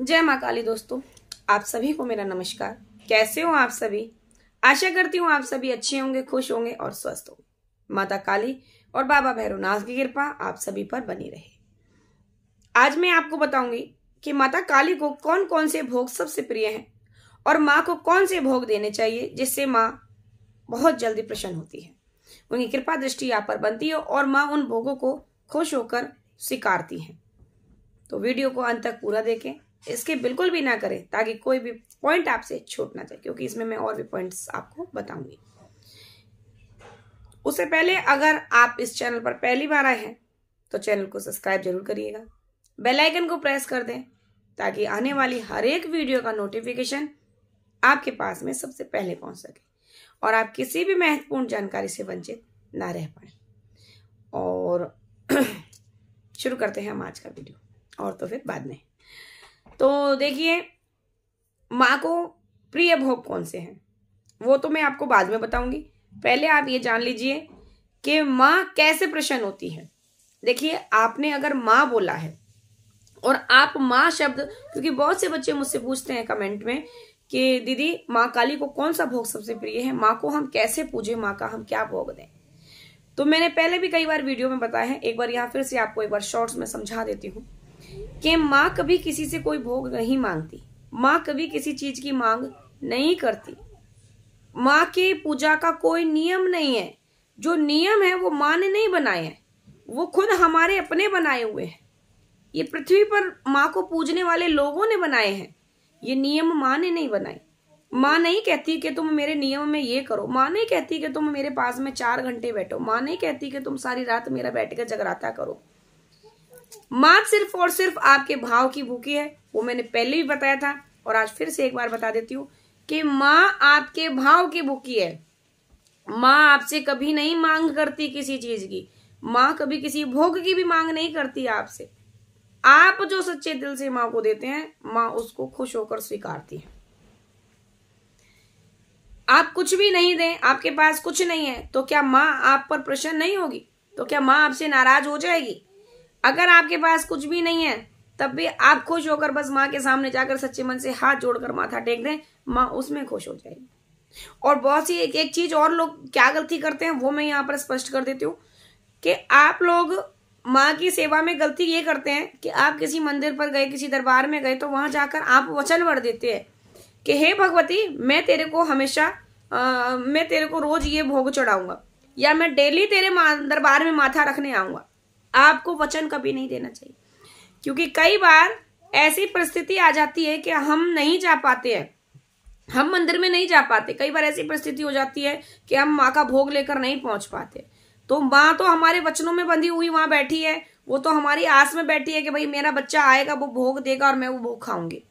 जय माँ काली दोस्तों आप सभी को मेरा नमस्कार कैसे हो आप सभी आशा करती हूँ आप सभी अच्छे होंगे खुश होंगे और स्वस्थ होंगे माता काली और बाबा भैरवनाथ की कृपा आप सभी पर बनी रहे आज मैं आपको बताऊंगी कि माता काली को कौन कौन से भोग सबसे प्रिय हैं और माँ को कौन से भोग देने चाहिए जिससे माँ बहुत जल्दी प्रसन्न होती है उनकी कृपा दृष्टि आप पर बनती है और माँ उन भोगों को खुश होकर स्वीकारती हैं तो वीडियो को अंत तक पूरा देखें इसके बिल्कुल भी ना करें ताकि कोई भी पॉइंट आपसे छूट ना जाए क्योंकि इसमें मैं और भी पॉइंट्स आपको बताऊंगी उससे पहले अगर आप इस चैनल पर पहली बार आए हैं तो चैनल को सब्सक्राइब जरूर करिएगा बेल आइकन को प्रेस कर दें ताकि आने वाली हर एक वीडियो का नोटिफिकेशन आपके पास में सबसे पहले पहुंच सके और आप किसी भी महत्वपूर्ण जानकारी से वंचित ना रह पाए और शुरू करते हैं हम आज का वीडियो और तो फिर बाद में तो देखिए माँ को प्रिय भोग कौन से हैं वो तो मैं आपको बाद में बताऊंगी पहले आप ये जान लीजिए कि माँ कैसे प्रसन्न होती है देखिए आपने अगर माँ बोला है और आप माँ शब्द क्योंकि बहुत से बच्चे मुझसे पूछते हैं कमेंट में कि दीदी माँ काली को कौन सा भोग सबसे प्रिय है माँ को हम कैसे पूजे माँ का हम क्या भोग दें तो मैंने पहले भी कई बार वीडियो में बताया है एक बार यहाँ फिर से आपको एक बार शॉर्ट्स में समझा देती हूँ कि माँ कभी किसी से कोई भोग नहीं मांगती माँ कभी किसी चीज की मांग नहीं करती माँ के पूजा का कोई नियम नहीं है जो नियम है वो माँ ने नहीं बनाए हैं वो खुद हमारे अपने बनाए हुए हैं ये पृथ्वी पर माँ को पूजने वाले लोगों ने बनाए हैं ये नियम माँ ने नहीं बनाए माँ नहीं कहती कि तुम मेरे नियम में ये करो माँ नहीं कहती कि तुम मेरे पास में चार घंटे बैठो माँ नहीं कहती कि तुम सारी रात मेरा बैठ कर जगराता करो मात सिर्फ और सिर्फ आपके भाव की भूखी है वो मैंने पहले भी बताया था और आज फिर से एक बार बता देती हूँ कि माँ आपके भाव की भूखी है माँ आपसे कभी नहीं मांग करती किसी चीज की माँ कभी किसी भोग की भी मांग नहीं करती आपसे आप जो सच्चे दिल से माँ को देते हैं माँ उसको खुश होकर स्वीकारती है आप कुछ भी नहीं दें आपके पास कुछ नहीं है तो क्या माँ आप पर प्रसन्न नहीं होगी तो क्या माँ आपसे नाराज हो जाएगी अगर आपके पास कुछ भी नहीं है तब भी आप खुश होकर बस माँ के सामने जाकर सच्चे मन से हाथ जोड़कर माथा टेक दें माँ उसमें खुश हो जाएगी और बहुत सी एक एक चीज और लोग क्या गलती करते हैं वो मैं यहाँ पर स्पष्ट कर देती हूँ कि आप लोग माँ की सेवा में गलती ये करते हैं कि आप किसी मंदिर पर गए किसी दरबार में गए तो वहां जाकर आप वचन वर देते हैं कि हे भगवती मैं तेरे को हमेशा आ, मैं तेरे को रोज ये भोग चढ़ाऊंगा या मैं डेली तेरे दरबार में माथा रखने आऊंगा आपको वचन कभी नहीं देना चाहिए क्योंकि कई बार ऐसी परिस्थिति आ जाती है कि हम नहीं जा पाते हैं हम मंदिर में नहीं जा पाते कई बार ऐसी परिस्थिति हो जाती है कि हम माँ का भोग लेकर नहीं पहुंच पाते तो माँ तो हमारे वचनों में बंधी हुई वहां बैठी है वो तो हमारी आस में बैठी है कि भाई मेरा बच्चा आएगा वो भोग देगा और मैं वो भोग खाऊंगी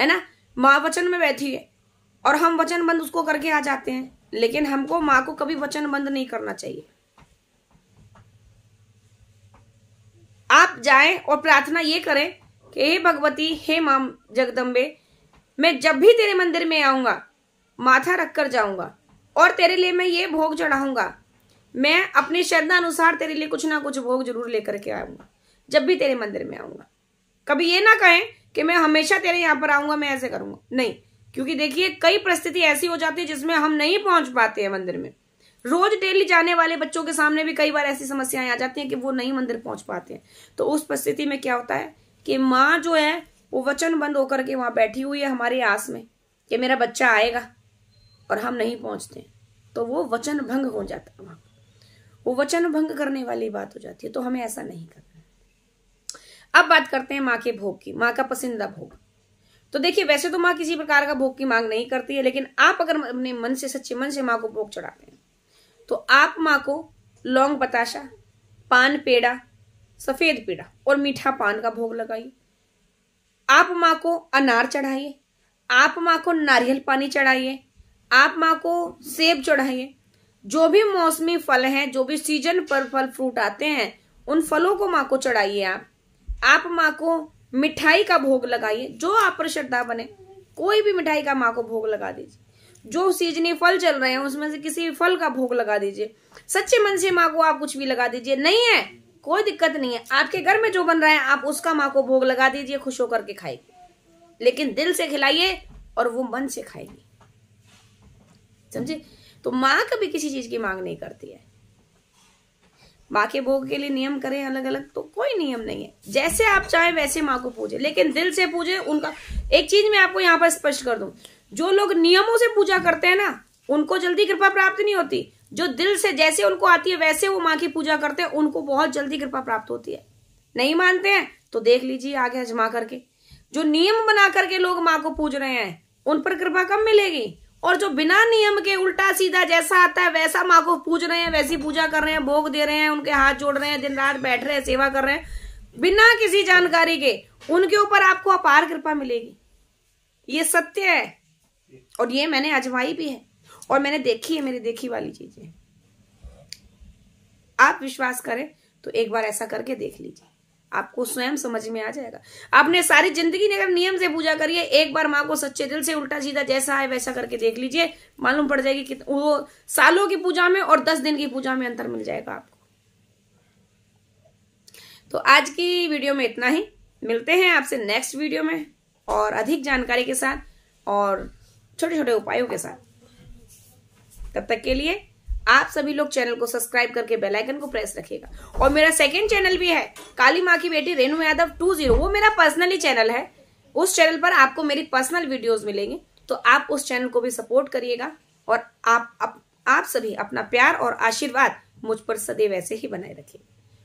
है ना माँ वचन में बैठी है और हम वचन बंद उसको करके आ जाते हैं लेकिन हमको माँ को कभी वचन बंद नहीं करना चाहिए आप जाएं और प्रार्थना ये करें कि हे भगवती हे माम जगदम्बे मैं जब भी तेरे मंदिर में आऊँगा माथा रख कर जाऊँगा और तेरे लिए मैं ये भोग चढ़ाऊँगा मैं अपने अनुसार तेरे लिए कुछ ना कुछ भोग जरूर लेकर के आऊँगा जब भी तेरे मंदिर में आऊँगा कभी ये ना कहें कि मैं हमेशा तेरे यहाँ पर आऊँगा मैं ऐसे करूँगा नहीं क्योंकि देखिए कई परिस्थिति ऐसी हो जाती है जिसमें हम नहीं पहुँच पाते हैं मंदिर में रोज डेली जाने वाले बच्चों के सामने भी कई बार ऐसी समस्याएं आ जाती हैं कि वो नहीं मंदिर पहुंच पाते हैं तो उस परिस्थिति में क्या होता है कि माँ जो है वो वचन बंद होकर के वहां बैठी हुई है हमारी आस में कि मेरा बच्चा आएगा और हम नहीं पहुंचते तो वो वचन भंग हो जाता है वहां वो वचन भंग करने वाली बात हो जाती है तो हमें ऐसा नहीं करना अब बात करते हैं माँ के भोग की माँ का पसंदीदा भोग तो देखिए वैसे तो माँ किसी प्रकार का भोग की मांग नहीं करती है लेकिन आप अगर अपने मन से सच्चे मन से माँ को भोग चढ़ाते हैं तो आप माँ को लौंग बताशा पान पेड़ा सफेद पेड़ा और मीठा पान का भोग लगाइए आप माँ को अनार चढ़ाइए आप माँ को नारियल पानी चढ़ाइए आप माँ को सेब चढ़ाइए जो भी मौसमी फल हैं जो भी सीजन पर फल फ्रूट आते हैं उन फलों को माँ को चढ़ाइए आप आप माँ को मिठाई का भोग लगाइए जो आप पर श्रद्धा बने कोई भी मिठाई का माँ को भोग लगा दीजिए जो सीजनी फल चल रहे हैं उसमें से किसी भी फल का भोग लगा दीजिए सच्चे मन से माँ को आप कुछ भी लगा दीजिए नहीं है कोई दिक्कत नहीं है आपके घर में जो बन रहा है आप उसका माँ को भोग लगा दीजिए खुश होकर के खाएगी लेकिन दिल से खिलाइए और वो मन से खाएगी समझे तो माँ कभी किसी चीज की मांग नहीं करती है बाकी भोग के लिए नियम करें अलग अलग तो कोई नियम नहीं है जैसे आप चाहे वैसे माँ को पूजे लेकिन दिल से पूजे उनका एक चीज मैं आपको यहाँ पर स्पष्ट कर दू जो लोग नियमों से पूजा करते हैं ना उनको जल्दी कृपा प्राप्त नहीं होती जो दिल से जैसे उनको आती है वैसे वो माँ की पूजा करते हैं उनको बहुत जल्दी कृपा प्राप्त होती है नहीं मानते हैं तो देख लीजिए आगे अजमा करके जो नियम बना करके लोग माँ को पूज रहे हैं उन पर कृपा कब मिलेगी और जो बिना नियम के उल्टा सीधा जैसा आता है वैसा माँ को पूज रहे हैं वैसी पूजा कर रहे हैं भोग दे रहे हैं उनके हाथ जोड़ रहे हैं दिन रात बैठ रहे हैं सेवा कर रहे हैं बिना किसी जानकारी के उनके ऊपर आपको अपार कृपा मिलेगी ये सत्य है और ये मैंने अजवाई भी है और मैंने देखी है मेरी देखी वाली चीजें आप विश्वास करें तो एक बार ऐसा करके देख लीजिए आपको स्वयं समझ में आ जाएगा आपने सारी जिंदगी ने अगर नियम से पूजा करिए एक बार माँ को सच्चे दिल से उल्टा सीधा जैसा है वैसा करके देख लीजिए मालूम पड़ जाएगी कि वो सालों की पूजा में और दस दिन की पूजा में अंतर मिल जाएगा आपको तो आज की वीडियो में इतना ही मिलते हैं आपसे नेक्स्ट वीडियो में और अधिक जानकारी के साथ और छोटे छोटे उपायों के साथ तब तक के लिए आप सभी लोग चैनल को सब्सक्राइब करके बेल आइकन को प्रेस रखिएगा और मेरा सेकंड चैनल भी है काली माँ की बेटी रेणु यादव टू जीरो वो मेरा पर्सनली चैनल है उस चैनल पर आपको मेरी पर्सनल वीडियोस मिलेंगे तो आप उस चैनल को भी सपोर्ट करिएगा और आप अप, आप सभी अपना प्यार और आशीर्वाद मुझ पर सदैव ऐसे ही बनाए रखिए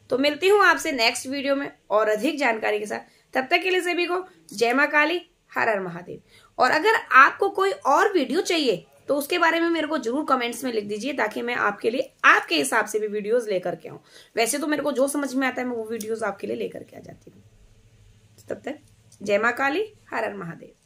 तो मिलती हूँ आपसे नेक्स्ट वीडियो में और अधिक जानकारी के साथ तब तक के लिए सभी को जय माँ काली हर हर महादेव और अगर आपको कोई और वीडियो चाहिए तो उसके बारे में मेरे को जरूर कमेंट्स में लिख दीजिए ताकि मैं आपके लिए आपके हिसाब से भी वीडियोस लेकर के आऊँ वैसे तो मेरे को जो समझ में आता है मैं वो वीडियोस आपके लिए लेकर के आ जाती हूँ तब तक जय माँ काली हर हर महादेव